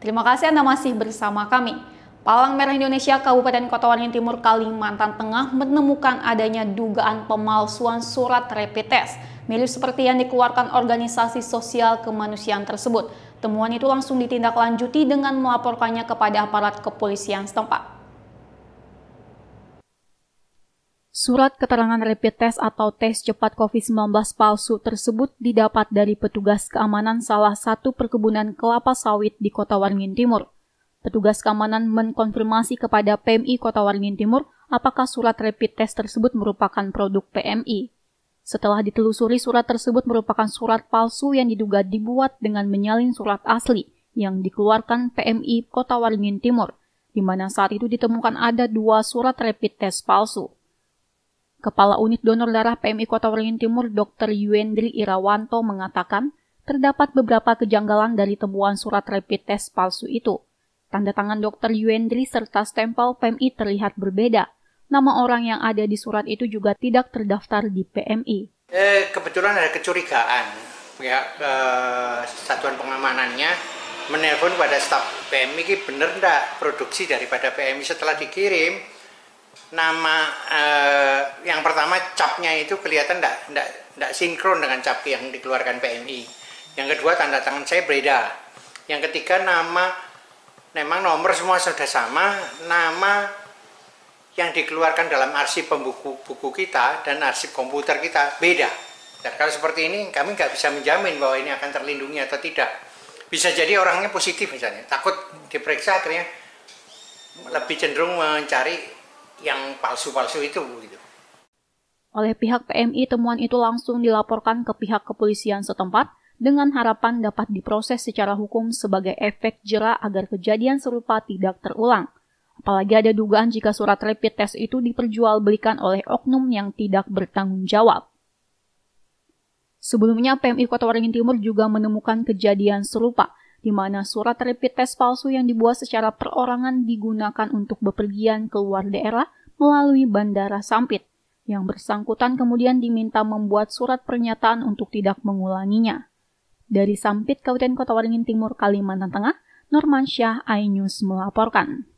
Terima kasih Anda masih bersama kami. Palang Merah Indonesia Kabupaten Kota Waringin Timur Kalimantan Tengah menemukan adanya dugaan pemalsuan surat rapid test mirip seperti yang dikeluarkan organisasi sosial kemanusiaan tersebut. Temuan itu langsung ditindaklanjuti dengan melaporkannya kepada aparat kepolisian setempat. Surat keterangan rapid test atau tes cepat COVID-19 palsu tersebut didapat dari petugas keamanan salah satu perkebunan kelapa sawit di Kota Waringin Timur. Petugas keamanan mengkonfirmasi kepada PMI Kota Waringin Timur apakah surat rapid test tersebut merupakan produk PMI. Setelah ditelusuri, surat tersebut merupakan surat palsu yang diduga dibuat dengan menyalin surat asli yang dikeluarkan PMI Kota Waringin Timur, di mana saat itu ditemukan ada dua surat rapid test palsu. Kepala Unit Donor Darah PMI Kota Waringin Timur Dr. Yuendri Irawanto mengatakan terdapat beberapa kejanggalan dari temuan surat rapid test palsu itu. Tanda tangan Dr. Yuendri serta stempel PMI terlihat berbeda. Nama orang yang ada di surat itu juga tidak terdaftar di PMI. Eh, kebetulan ada kecurigaan pihak ya, eh, satuan pengamanannya menelpon pada staf PMI ini benar enggak produksi daripada PMI setelah dikirim nama eh, yang pertama capnya itu kelihatan tidak tidak tidak sinkron dengan cap yang dikeluarkan PMI. Yang kedua tanda tangan saya berbeda. Yang ketiga nama memang nomor semua sudah sama, nama yang dikeluarkan dalam arsip pembuku buku kita dan arsip komputer kita beda. Dan kalau seperti ini kami nggak bisa menjamin bahwa ini akan terlindungi atau tidak. Bisa jadi orangnya positif misalnya, takut diperiksa akhirnya lebih cenderung mencari yang palsu-palsu itu. Gitu. Oleh pihak PMI, temuan itu langsung dilaporkan ke pihak kepolisian setempat dengan harapan dapat diproses secara hukum sebagai efek jera agar kejadian serupa tidak terulang. Apalagi ada dugaan jika surat rapid test itu diperjualbelikan oleh oknum yang tidak bertanggung jawab. Sebelumnya, PMI Kota Waringin Timur juga menemukan kejadian serupa, di mana surat rapid test palsu yang dibuat secara perorangan digunakan untuk bepergian keluar daerah melalui Bandara Sampit. Yang bersangkutan kemudian diminta membuat surat pernyataan untuk tidak mengulanginya. Dari Sampit, Kabupaten Kota Waringin Timur, Kalimantan Tengah, Norman Syah, iNews melaporkan.